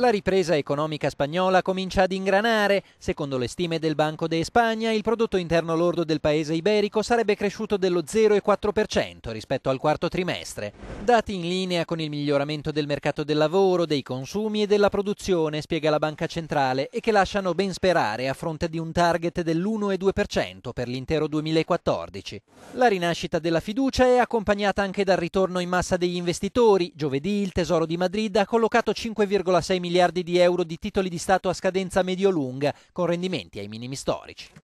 La ripresa economica spagnola comincia ad ingranare. Secondo le stime del Banco de Spagna, il prodotto interno lordo del paese iberico sarebbe cresciuto dello 0,4% rispetto al quarto trimestre. Dati in linea con il miglioramento del mercato del lavoro, dei consumi e della produzione, spiega la Banca Centrale, e che lasciano ben sperare a fronte di un target dell'1,2% per l'intero 2014. La rinascita della fiducia è accompagnata anche dal ritorno in massa degli investitori. Giovedì il Tesoro di Madrid ha collocato 5,6 milioni miliardi di euro di titoli di Stato a scadenza medio-lunga, con rendimenti ai minimi storici.